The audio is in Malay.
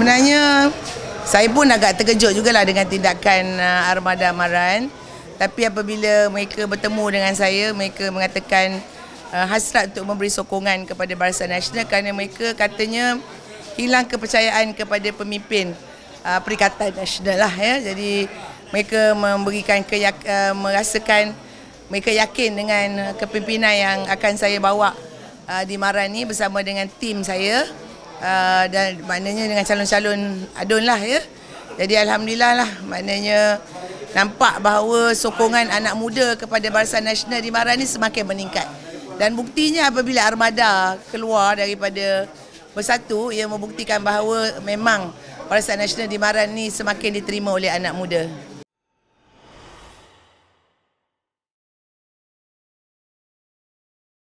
sebenarnya saya pun agak terkejut juga lah dengan tindakan uh, Armada Maran. Tapi apabila mereka bertemu dengan saya, mereka mengatakan uh, hasrat untuk memberi sokongan kepada Barisan Nasional kerana mereka katanya hilang kepercayaan kepada pemimpin uh, Perikatan Nasional lah ya. Jadi mereka memberikan keyak, uh, merasakan mereka yakin dengan uh, kepimpinan yang akan saya bawa uh, di Maran ni bersama dengan tim saya. Ah, dan maknanya dengan calon-calon adun lah ya. Jadi alhamdulillah lah maknanya nampak bahawa sokongan anak muda kepada Barisan Nasional di Mara ni semakin meningkat. Dan buktinya apabila Armada keluar daripada Bersatu ia membuktikan bahawa memang Barisan Nasional di Mara ni semakin diterima oleh anak muda.